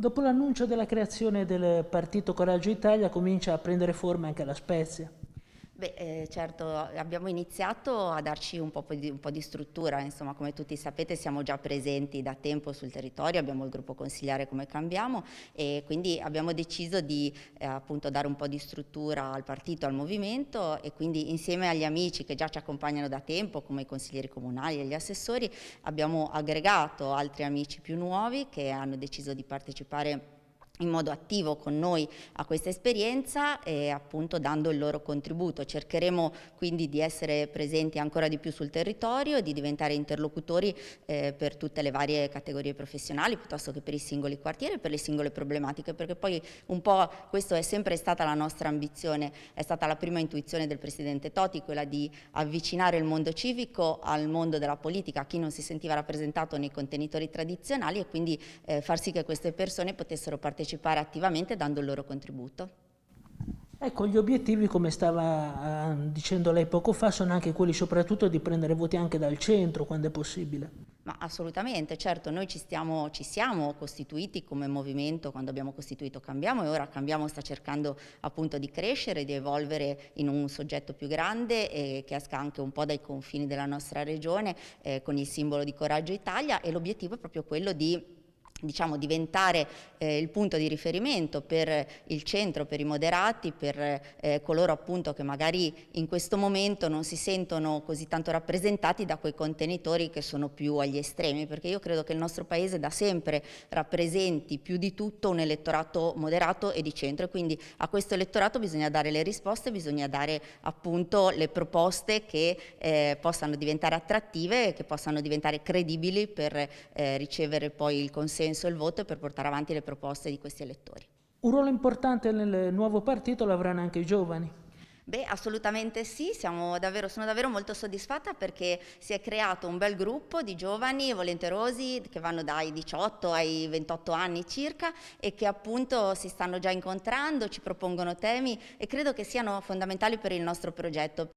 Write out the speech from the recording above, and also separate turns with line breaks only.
Dopo l'annuncio della creazione del partito Coraggio Italia comincia a prendere forma anche la Spezia.
Beh, eh, certo, abbiamo iniziato a darci un po, di, un po, di, struttura, insomma, come tutti sapete siamo già presenti da tempo sul territorio, abbiamo il gruppo consigliare come cambiamo e quindi abbiamo deciso di eh, appunto dare un po' di struttura al partito, al movimento e quindi insieme agli amici che già ci accompagnano da tempo, come i consiglieri comunali e gli assessori, abbiamo aggregato altri amici più nuovi che hanno deciso di partecipare in modo attivo con noi a questa esperienza e appunto dando il loro contributo. Cercheremo quindi di essere presenti ancora di più sul territorio e di diventare interlocutori eh, per tutte le varie categorie professionali piuttosto che per i singoli quartieri e per le singole problematiche perché poi un po' questo è sempre stata la nostra ambizione, è stata la prima intuizione del Presidente Toti quella di avvicinare il mondo civico al mondo della politica, a chi non si sentiva rappresentato nei contenitori tradizionali e quindi eh, far sì che queste persone potessero partecipare partecipare attivamente dando il loro contributo.
Ecco, gli obiettivi, come stava eh, dicendo lei poco fa, sono anche quelli soprattutto di prendere voti anche dal centro quando è possibile.
Ma assolutamente, certo, noi ci, stiamo, ci siamo costituiti come movimento quando abbiamo costituito Cambiamo e ora Cambiamo sta cercando appunto di crescere, di evolvere in un soggetto più grande e che esca anche un po' dai confini della nostra regione eh, con il simbolo di Coraggio Italia e l'obiettivo è proprio quello di diciamo, diventare eh, il punto di riferimento per il centro, per i moderati, per eh, coloro appunto che magari in questo momento non si sentono così tanto rappresentati da quei contenitori che sono più agli estremi, perché io credo che il nostro paese da sempre rappresenti più di tutto un elettorato moderato e di centro e quindi a questo elettorato bisogna dare le risposte, bisogna dare appunto le proposte che eh, possano diventare attrattive che possano diventare credibili per eh, ricevere poi il consenso consenso il voto per portare avanti le proposte di questi elettori.
Un ruolo importante nel nuovo partito lo avranno anche i giovani.
Beh, assolutamente sì, davvero, sono davvero molto soddisfatta perché si è creato un bel gruppo di giovani volenterosi che vanno dai 18 ai 28 anni circa e che appunto si stanno già incontrando, ci propongono temi e credo che siano fondamentali per il nostro progetto.